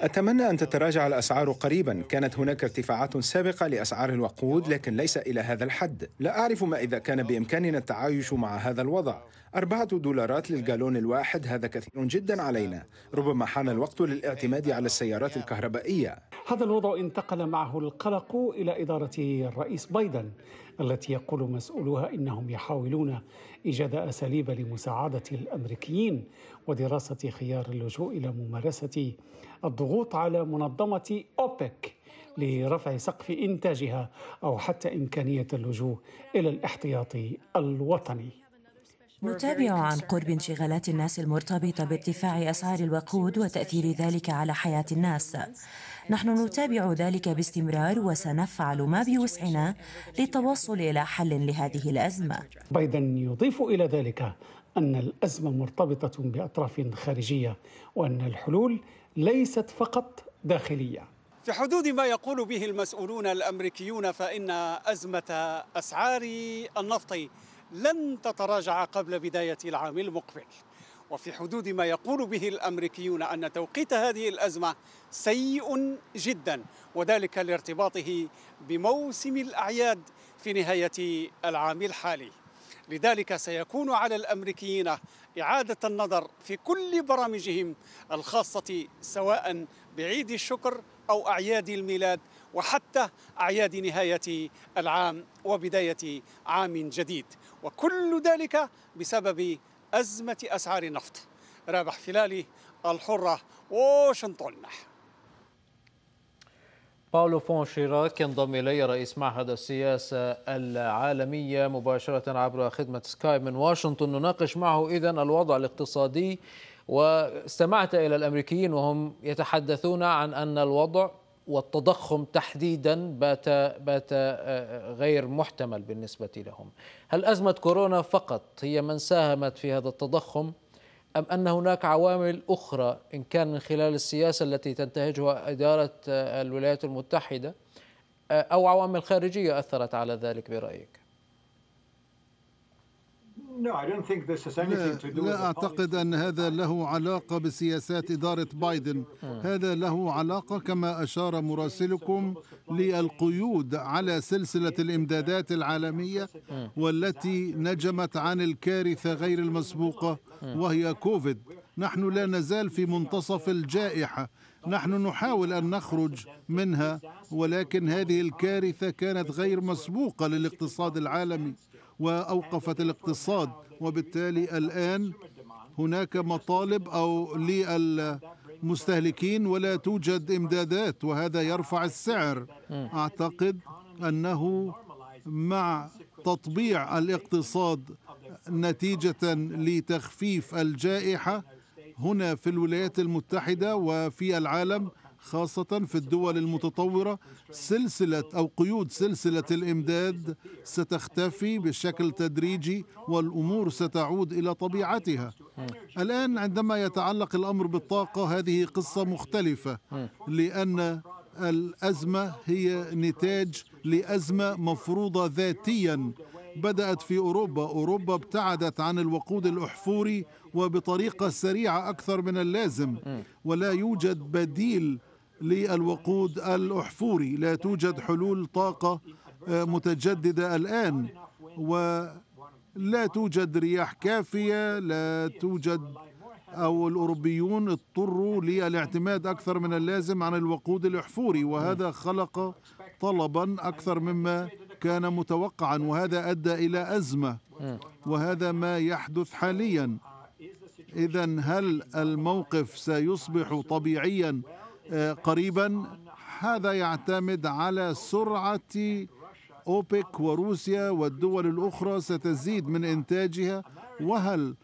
أتمنى أن تتراجع الأسعار قريبا كانت هناك ارتفاعات سابقة لأسعار الوقود لكن ليس إلى هذا الحد لا أعرف ما إذا كان بإمكاننا التعايش مع هذا الوضع أربعة دولارات للجالون الواحد هذا كثير جدا علينا ربما حان الوقت للاعتماد على السيارات الكهربائية هذا الوضع انتقل معه القلق إلى إدارة الرئيس بايدن التي يقول مسؤولها انهم يحاولون ايجاد اساليب لمساعده الامريكيين ودراسه خيار اللجوء الى ممارسه الضغوط على منظمه اوبك لرفع سقف انتاجها او حتى امكانيه اللجوء الى الاحتياطي الوطني نتابع عن قرب انشغالات الناس المرتبطة بارتفاع أسعار الوقود وتأثير ذلك على حياة الناس. نحن نتابع ذلك باستمرار وسنفعل ما بوسعنا للتوصل إلى حل لهذه الأزمة. بايدن يضيف إلى ذلك أن الأزمة مرتبطة بأطراف خارجية وأن الحلول ليست فقط داخلية. في حدود ما يقول به المسؤولون الأمريكيون فإن أزمة أسعار النفط لن تتراجع قبل بداية العام المقبل وفي حدود ما يقول به الامريكيون ان توقيت هذه الازمه سيء جدا وذلك لارتباطه بموسم الاعياد في نهايه العام الحالي لذلك سيكون على الامريكيين اعاده النظر في كل برامجهم الخاصه سواء بعيد الشكر او اعياد الميلاد وحتى أعياد نهاية العام وبداية عام جديد وكل ذلك بسبب أزمة أسعار النفط رابح فلالي الحرة واشنطن باولو فون شيراك ينضم إلي رئيس معهد السياسة العالمية مباشرة عبر خدمة سكاي من واشنطن نناقش معه إذا الوضع الاقتصادي واستمعت إلى الأمريكيين وهم يتحدثون عن أن الوضع والتضخم تحديدا بات بات آه، آه، غير محتمل بالنسبه لهم. هل ازمه كورونا فقط هي من ساهمت في هذا التضخم ام ان هناك عوامل اخرى ان كان من خلال السياسه التي تنتهجها اداره آه، الولايات المتحده او عوامل خارجيه اثرت على ذلك برايك؟ لا, لا أعتقد أن هذا له علاقة بسياسات إدارة بايدن آه. هذا له علاقة كما أشار مراسلكم للقيود على سلسلة الإمدادات العالمية آه. والتي نجمت عن الكارثة غير المسبوقة آه. وهي كوفيد نحن لا نزال في منتصف الجائحة نحن نحاول أن نخرج منها ولكن هذه الكارثة كانت غير مسبوقة للاقتصاد العالمي وأوقفت الاقتصاد وبالتالي الآن هناك مطالب أو للمستهلكين ولا توجد إمدادات وهذا يرفع السعر أعتقد أنه مع تطبيع الاقتصاد نتيجة لتخفيف الجائحة هنا في الولايات المتحدة وفي العالم خاصة في الدول المتطورة سلسلة أو قيود سلسلة الإمداد ستختفي بشكل تدريجي والأمور ستعود إلى طبيعتها الآن عندما يتعلق الأمر بالطاقة هذه قصة مختلفة لأن الأزمة هي نتاج لأزمة مفروضة ذاتيا بدأت في أوروبا أوروبا ابتعدت عن الوقود الأحفوري وبطريقة سريعة أكثر من اللازم ولا يوجد بديل للوقود الأحفوري لا توجد حلول طاقة آه، متجددة الآن ولا توجد رياح كافية لا توجد أو الأوروبيون اضطروا للاعتماد أكثر من اللازم عن الوقود الأحفوري وهذا خلق طلبا أكثر مما كان متوقعا وهذا أدى إلى أزمة وهذا ما يحدث حاليا إذا هل الموقف سيصبح طبيعيا آه، قريبا هذا يعتمد على سرعة أوبك وروسيا والدول الأخرى ستزيد من إنتاجها وهل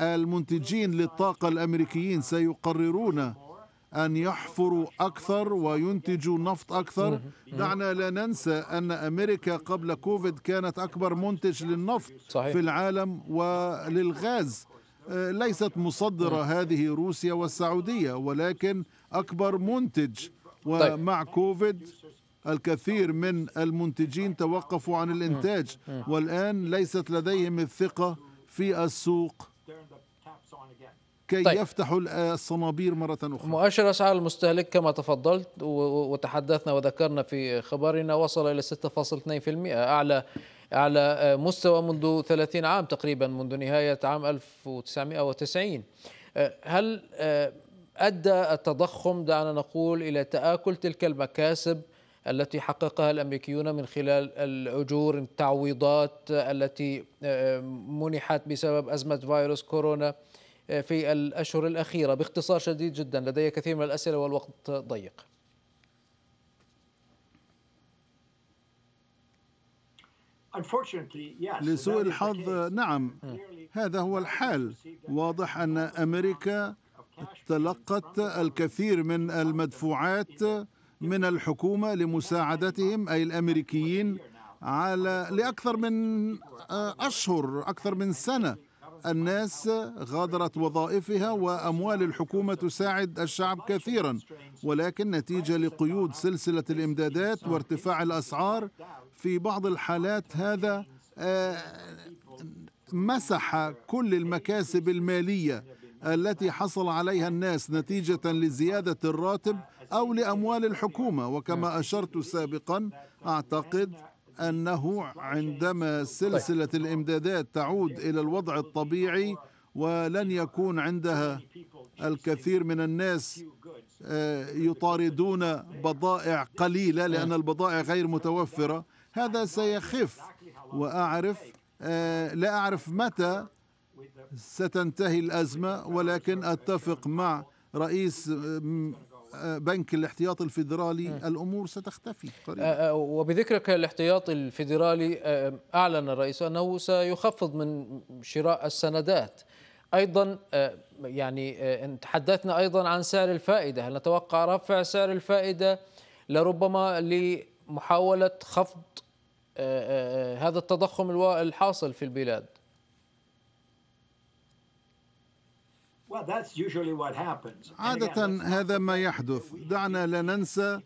المنتجين للطاقة الأمريكيين سيقررون أن يحفروا أكثر وينتجوا نفط أكثر دعنا لا ننسى أن أمريكا قبل كوفيد كانت أكبر منتج للنفط صحيح. في العالم وللغاز آه، ليست مصدرة هذه روسيا والسعودية ولكن أكبر منتج طيب. ومع كوفيد الكثير من المنتجين توقفوا عن الإنتاج والآن ليست لديهم الثقة في السوق كي طيب. يفتحوا الصنابير مرة أخرى مؤشر أسعار المستهلك كما تفضلت وتحدثنا وذكرنا في خبرنا وصل إلى 6.2% أعلى على مستوى منذ 30 عام تقريبا منذ نهاية عام 1990 أه، هل أه، أدى التضخم دعنا نقول إلى تآكل تلك المكاسب التي حققها الامريكيون من خلال الاجور التعويضات التي آه، منحت بسبب ازمه فيروس كورونا آه، في الاشهر الاخيره باختصار شديد جدا لدي كثير من الاسئله والوقت ضيق. لسوء الحظ نعم هذا هو الحال واضح ان امريكا تلقت الكثير من المدفوعات من الحكومة لمساعدتهم أي الأمريكيين على لأكثر من آه، أشهر أكثر من سنة الناس غادرت وظائفها وأموال الحكومة تساعد الشعب كثيرا ولكن نتيجة لقيود سلسلة الإمدادات وارتفاع الأسعار في بعض الحالات هذا آه، مسح كل المكاسب المالية التي حصل عليها الناس نتيجة لزيادة الراتب أو لأموال الحكومة وكما نعم. أشرت سابقا أعتقد أنه عندما سلسلة طيب. الإمدادات تعود إلى الوضع الطبيعي ولن يكون عندها الكثير من الناس آه، يطاردون بضائع قليلة نعم. لأن البضائع غير متوفرة هذا سيخف وأعرف آه، لا أعرف متى ستنتهي الأزمة ولكن أتفق مع رئيس آه، آه، بنك الاحتياط الفيدرالي الامور ستختفي قريبا آه، وبذكرك الاحتياط الفيدرالي اعلن الرئيس انه سيخفض من شراء السندات ايضا يعني تحدثنا ايضا عن سعر الفائده هل نتوقع رفع سعر الفائده لربما لمحاوله خفض هذا التضخم الحاصل في البلاد عادة هذا ما يحدث دعنا لا ننسى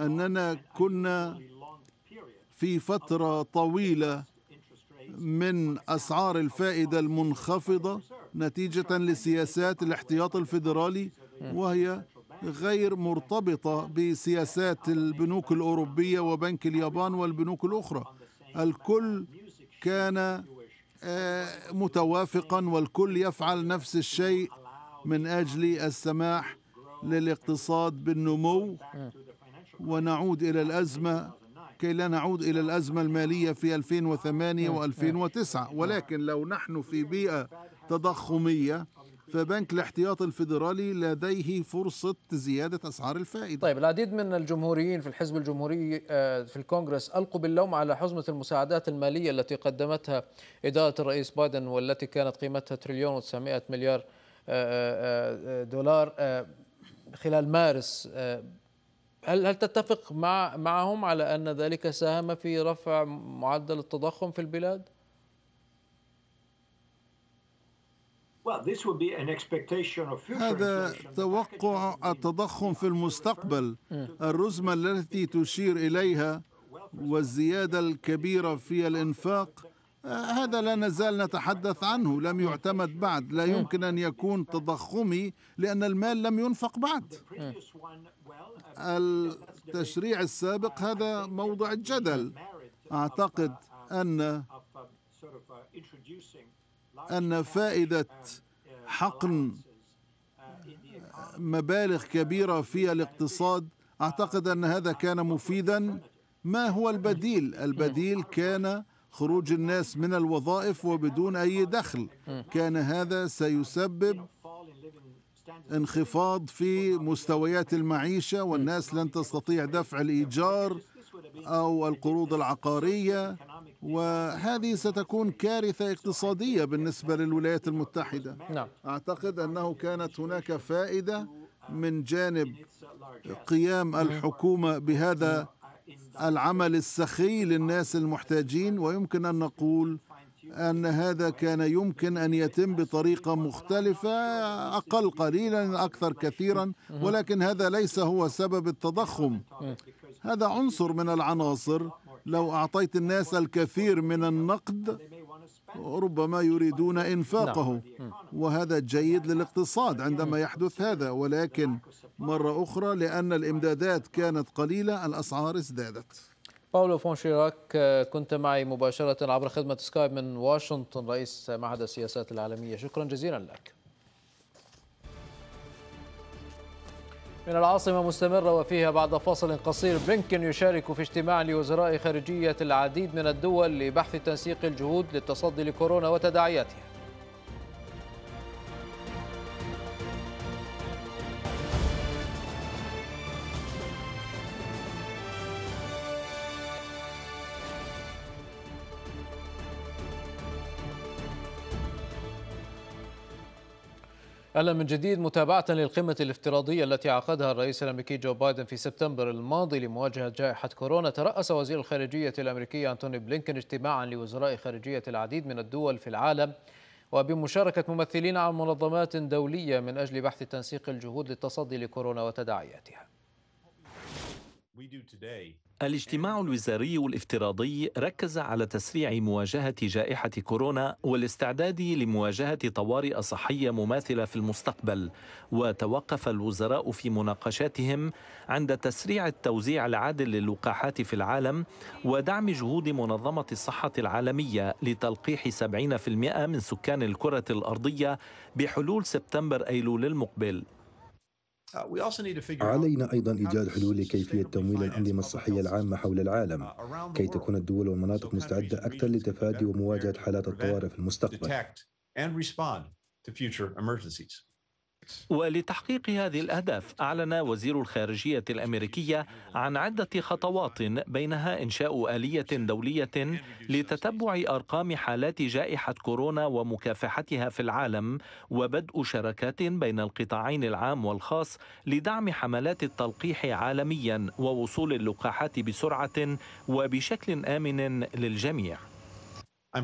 أننا كنا في فترة طويلة من أسعار الفائدة المنخفضة نتيجة لسياسات الاحتياط الفيدرالي وهي غير مرتبطة بسياسات البنوك الأوروبية وبنك اليابان والبنوك الأخرى الكل كان آه، متوافقا والكل يفعل نفس الشيء من اجل السماح للاقتصاد بالنمو ونعود الى الازمه كي لا نعود الى الازمه الماليه في 2008 و2009 آه، آه، ولكن لو نحن في بيئه تضخميه فبنك الاحتياط الفيدرالي لديه فرصة زيادة أسعار الفائدة طيب العديد من الجمهوريين في الحزب الجمهوري آه، في الكونغرس ألقوا باللوم على حزمة المساعدات المالية التي قدمتها إدارة الرئيس بايدن والتي كانت قيمتها تريليون و900 مليار آه، آه، دولار خلال مارس هل هل تتفق مع معهم على ان ذلك ساهم في رفع معدل التضخم في البلاد؟ هذا توقع التضخم في المستقبل الرزمة التي تشير إليها والزيادة الكبيرة في الإنفاق هذا لا نزال نتحدث عنه لم يعتمد بعد لا يمكن أن يكون تضخمي لأن المال لم ينفق بعد التشريع السابق هذا موضع الجدل أعتقد أن uh, uh, أن فائدة حقن مبالغ كبيرة في الاقتصاد أعتقد أن هذا كان مفيدا ما هو البديل؟ البديل كان خروج الناس من الوظائف وبدون أي دخل كان هذا سيسبب انخفاض في مستويات المعيشة والناس لن تستطيع دفع الإيجار أو القروض العقارية وهذه ستكون كارثة اقتصادية بالنسبة للولايات المتحدة نعم. أعتقد أنه كانت هناك فائدة من جانب قيام الحكومة بهذا العمل السخي للناس المحتاجين ويمكن أن نقول أن هذا كان يمكن أن يتم بطريقة مختلفة أقل قليلا أكثر كثيرا ولكن هذا ليس هو سبب التضخم هذا عنصر من العناصر لو أعطيت الناس الكثير من النقد ربما يريدون نعم. إنفاقه وهذا جيد للاقتصاد عندما يحدث هذا ولكن مرة أخرى لأن الإمدادات كانت قليلة الأسعار ازدادت باولو فون شيراك آه، كنت معي مباشرة عبر خدمة سكايب من واشنطن رئيس معهد السياسات العالمية شكرا جزيلا لك من العاصمة مستمرة وفيها بعد فاصل قصير بلينكن يشارك في اجتماع لوزراء خارجية العديد من الدول لبحث تنسيق الجهود للتصدي لكورونا وتداعياتها أهلا من جديد متابعة للقمة الافتراضية التي عقدها الرئيس الأمريكي جو بايدن في سبتمبر الماضي لمواجهة جائحة كورونا ترأس وزير الخارجية الأمريكية أنتوني بلينكن اجتماعا لوزراء خارجية العديد من الدول في العالم وبمشاركة ممثلين عن منظمات دولية من أجل بحث تنسيق الجهود للتصدي لكورونا وتداعياتها الاجتماع الوزاري الافتراضي ركز على تسريع مواجهة جائحة كورونا والاستعداد لمواجهة طوارئ صحية مماثلة في المستقبل، وتوقف الوزراء في مناقشاتهم عند تسريع التوزيع العادل للقاحات في العالم ودعم جهود منظمة الصحة العالمية لتلقيح 70% من سكان الكرة الأرضية بحلول سبتمبر أيلول المقبل. Uh, علينا أيضا إيجاد حلول لكيفية تمويل الأنظمة الصحية العامة حول العالم uh, كي تكون الدول والمناطق مستعدة أكثر لتفادي ومواجهة حالات الطوارئ في المستقبل. ولتحقيق هذه الأهداف أعلن وزير الخارجية الأمريكية عن عدة خطوات بينها إنشاء آلية دولية لتتبع أرقام حالات جائحة كورونا ومكافحتها في العالم وبدء شراكات بين القطاعين العام والخاص لدعم حملات التلقيح عالميا ووصول اللقاحات بسرعة وبشكل آمن للجميع أنا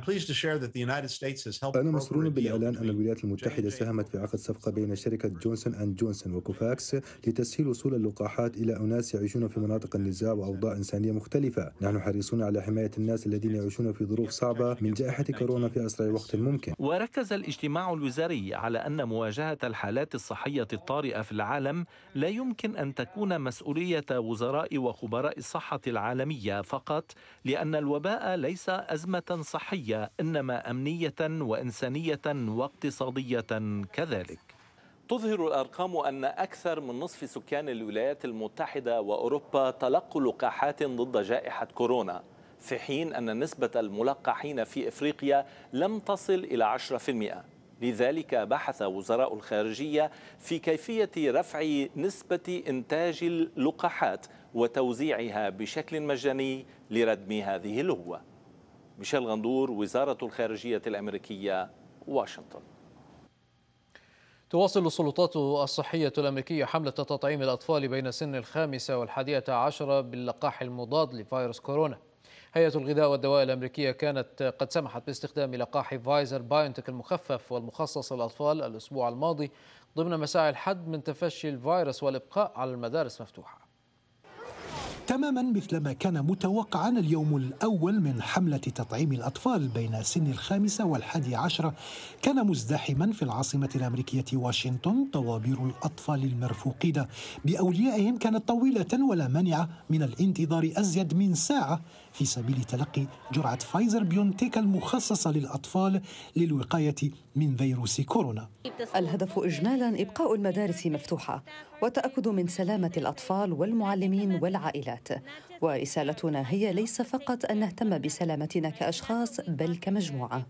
مسرور بالإعلان أن الولايات المتحدة ساهمت في عقد صفقة بين شركة جونسون أند جونسون وكوفاكس لتسهيل وصول اللقاحات إلى أناس يعيشون في مناطق النزاع وأوضاع إنسانية مختلفة. نحن حريصون على حماية الناس الذين يعيشون في ظروف صعبة من جائحة كورونا في أسرع وقت ممكن. وركز الاجتماع الوزاري على أن مواجهة الحالات الصحية الطارئة في العالم لا يمكن أن تكون مسؤولية وزراء وخبراء الصحة العالمية فقط لأن الوباء ليس أزمة صحية صحيه انما امنيه وانسانيه واقتصاديه كذلك تظهر الارقام ان اكثر من نصف سكان الولايات المتحده واوروبا تلقوا لقاحات ضد جائحه كورونا في حين ان نسبه الملقحين في افريقيا لم تصل الى 10% لذلك بحث وزراء الخارجيه في كيفيه رفع نسبه انتاج اللقاحات وتوزيعها بشكل مجاني لردم هذه الهوه ميشيل غندور وزارة الخارجية الأمريكية واشنطن تواصل السلطات الصحية الأمريكية حملة تطعيم الأطفال بين سن الخامسة والحادية عشرة باللقاح المضاد لفيروس كورونا هيئة الغذاء والدواء الأمريكية كانت قد سمحت باستخدام لقاح فايزر بايونتك المخفف والمخصص للأطفال الأسبوع الماضي ضمن مساعي الحد من تفشي الفيروس والإبقاء على المدارس مفتوحة تماما مثلما كان متوقعا اليوم الأول من حملة تطعيم الأطفال بين سن الخامسة والحادي عشرة كان مزدحما في العاصمة الأمريكية واشنطن طوابير الأطفال المرفوقين بأوليائهم كانت طويلة ولا مانع من الانتظار أزيد من ساعة في سبيل تلقي جرعة فايزر بيونتيك المخصصة للأطفال للوقاية من فيروس كورونا الهدف إجمالا إبقاء المدارس مفتوحة وتاكد من سلامه الاطفال والمعلمين والعائلات ورسالتنا هي ليس فقط ان نهتم بسلامتنا كاشخاص بل كمجموعه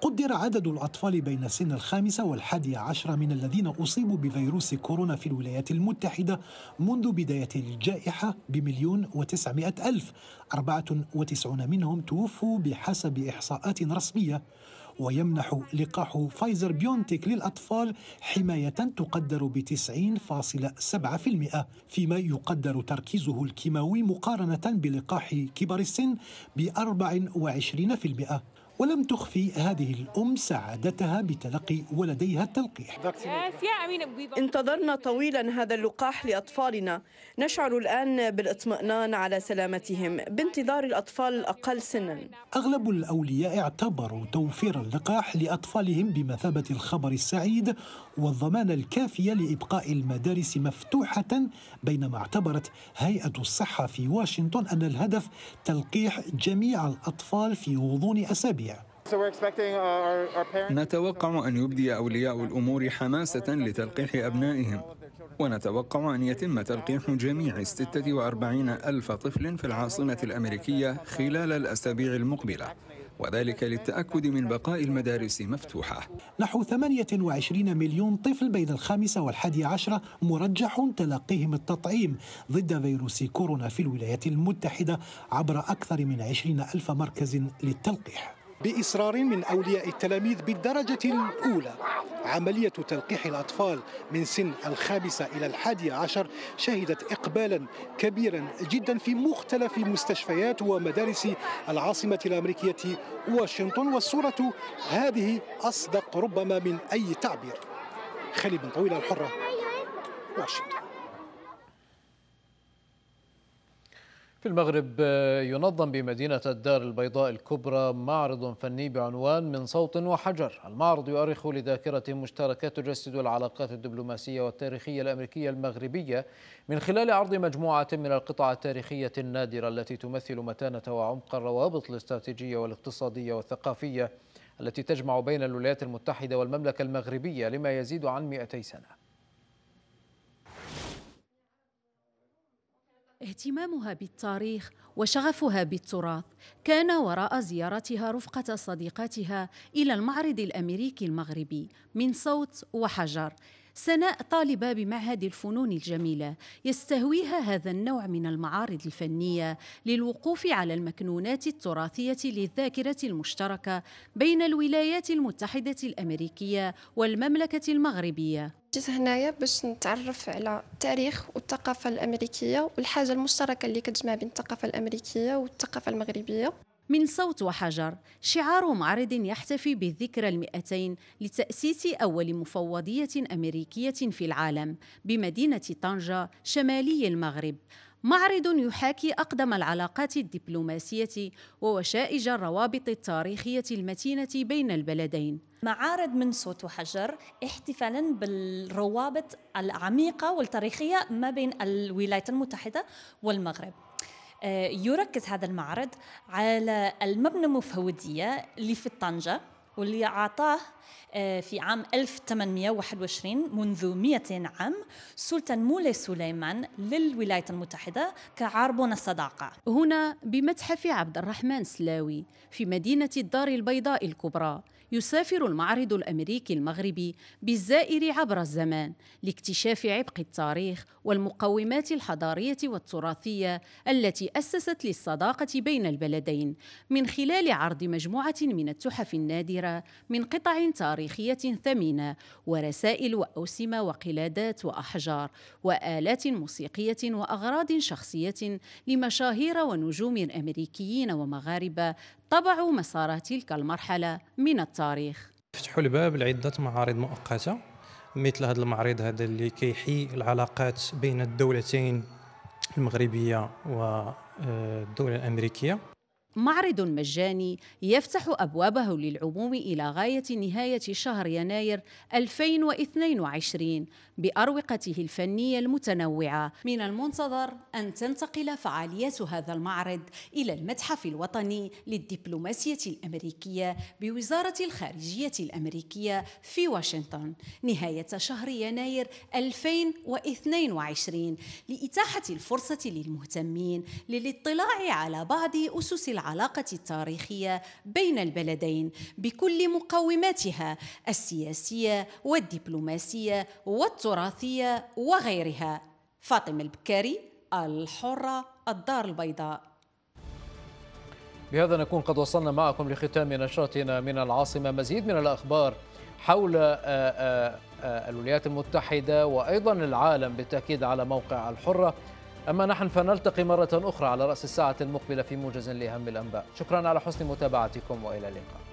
قدر عدد الأطفال بين سن الخامسة والحادية عشرة من الذين أصيبوا بفيروس كورونا في الولايات المتحدة منذ بداية الجائحة بمليون وتسعمائة ألف أربعة وتسعون منهم توفوا بحسب إحصاءات رسمية ويمنح لقاح فايزر بيونتيك للأطفال حماية تقدر ب 90.7% فيما يقدر تركيزه الكيماوي مقارنة بلقاح كبار السن ب 24% ولم تخفي هذه الأم سعادتها بتلقي ولديها التلقيح انتظرنا طويلا هذا اللقاح لأطفالنا نشعر الآن بالاطمئنان على سلامتهم بانتظار الأطفال الأقل سنا أغلب الأولياء اعتبروا توفير اللقاح لأطفالهم بمثابة الخبر السعيد والضمان الكافية لإبقاء المدارس مفتوحة بينما اعتبرت هيئة الصحة في واشنطن أن الهدف تلقيح جميع الأطفال في غضون أسابيع Uh, نتوقع أن يبدي أولياء الأمور حماسة لتلقيح أبنائهم ونتوقع أن يتم تلقيح جميع 46 ألف طفل في العاصمة الأمريكية خلال الأسابيع المقبلة وذلك للتأكد من بقاء المدارس مفتوحة نحو 28 مليون طفل بين الخامسة والحادي عشرة مرجح تلقيهم التطعيم ضد فيروس كورونا في الولايات المتحدة عبر أكثر من 20 ألف مركز للتلقيح بإصرار من أولياء التلاميذ بالدرجة الأولى عملية تلقيح الأطفال من سن الخامسة إلى الحادية عشر شهدت إقبالا كبيرا جدا في مختلف مستشفيات ومدارس العاصمة الأمريكية واشنطن والصورة هذه أصدق ربما من أي تعبير خلي بن طويل الحرة واشنطن في المغرب آه، ينظم بمدينة الدار البيضاء الكبرى معرض فني بعنوان من صوت وحجر المعرض يؤرخ لذاكرة مشتركة تجسد العلاقات الدبلوماسية والتاريخية الأمريكية المغربية من خلال عرض مجموعة من القطع التاريخية النادرة التي تمثل متانة وعمق الروابط الاستراتيجية والاقتصادية والثقافية التي تجمع بين الولايات المتحدة والمملكة المغربية لما يزيد عن 200 سنة اهتمامها بالتاريخ وشغفها بالتراث كان وراء زيارتها رفقة صديقاتها إلى المعرض الأمريكي المغربي من صوت وحجر سناء طالبة بمعهد الفنون الجميلة يستهويها هذا النوع من المعارض الفنية للوقوف على المكنونات التراثية للذاكرة المشتركة بين الولايات المتحدة الأمريكية والمملكة المغربية جيت هنايا باش نتعرف على التاريخ والثقافة الأمريكية والحاجة المشتركة اللي كتجمع بين الثقافة الأمريكية والثقافة المغربية من صوت وحجر شعار معرض يحتفي بالذكرى المئتين لتأسيس أول مفوضية أمريكية في العالم بمدينة طنجة شمالي المغرب معرض يحاكي أقدم العلاقات الدبلوماسية ووشائج الروابط التاريخية المتينة بين البلدين معارض من صوت وحجر احتفالا بالروابط العميقة والتاريخية ما بين الولايات المتحدة والمغرب آه، يركز هذا المعرض على المبنى المفودية اللي في طنجة واللي أعطاه آه، في عام 1821 منذ 200 عام سلطان مولاي سليمان للولايات المتحدة كعربون الصداقة هنا بمتحف عبد الرحمن سلاوي في مدينة الدار البيضاء الكبرى يسافر المعرض الامريكي المغربي بالزائر عبر الزمان لاكتشاف عبق التاريخ والمقومات الحضاريه والتراثيه التي اسست للصداقه بين البلدين من خلال عرض مجموعه من التحف النادره من قطع تاريخيه ثمينه ورسائل واوسمه وقلادات واحجار والات موسيقيه واغراض شخصيه لمشاهير ونجوم امريكيين ومغاربه طبعوا مسار تلك المرحلة من التاريخ فتحوا الباب لعدة معارض مؤقتة مثل هذا المعرض هذا اللي كيحي العلاقات بين الدولتين المغربية والدولة الأمريكية معرض مجاني يفتح أبوابه للعموم إلى غاية نهاية شهر يناير 2022 بأروقته الفنية المتنوعة من المنتظر أن تنتقل فعاليات هذا المعرض إلى المتحف الوطني للدبلوماسية الأمريكية بوزارة الخارجية الأمريكية في واشنطن نهاية شهر يناير 2022 لإتاحة الفرصة للمهتمين للاطلاع على بعض أسس العمل العلاقة التاريخية بين البلدين بكل مقوماتها السياسية والدبلوماسية والتراثية وغيرها فاطمة البكاري الحرة الدار البيضاء بهذا نكون قد وصلنا معكم لختام نشرتنا من العاصمة مزيد من الأخبار حول آه، آه، آه، الولايات المتحدة وأيضا العالم بالتأكيد على موقع الحرة أما نحن فنلتقي مرة أخرى على رأس الساعة المقبلة في موجز لأهم الأنباء شكرا على حسن متابعتكم وإلى اللقاء